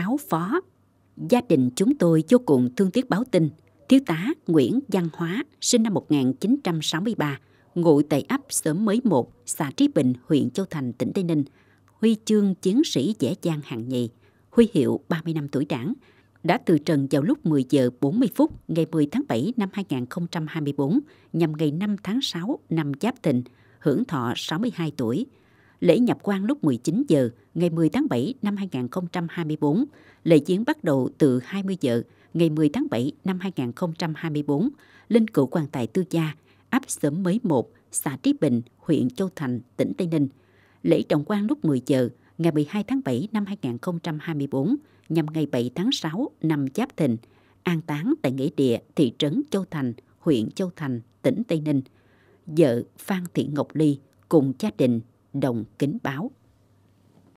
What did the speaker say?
cáo phó. Gia đình chúng tôi vô cùng thương tiếc báo tin Thiếu tá Nguyễn Văn Hóa, sinh năm 1963, ngụ tại ấp Sớm Mới một, xã Trí Bình, huyện Châu Thành, tỉnh Tây Ninh, huy chương chiến sĩ dễ dàng hạng nhì, huy hiệu 30 năm tuổi đảng, đã từ trần vào lúc 10 giờ 40 phút ngày 10 tháng 7 năm 2024 nhằm ngày 5 tháng 6 năm Giáp Thìn, hưởng thọ 62 tuổi, Lễ nhập quan lúc 19 giờ ngày 10 tháng 7 năm 2024. Lễ chiến bắt đầu từ 20 giờ ngày 10 tháng 7 năm 2024 linh cựu quan tài tư gia ấp sớm mới 1, xã Trí Bình, huyện Châu Thành, tỉnh Tây Ninh. Lễ trọng quan lúc 10 giờ ngày 12 tháng 7 năm 2024 nhằm ngày 7 tháng 6 năm Giáp Thìn, an táng tại nghĩa địa thị trấn Châu Thành, huyện Châu Thành, tỉnh Tây Ninh. Vợ Phan Thị Ngọc Ly cùng gia đình đồng kính báo.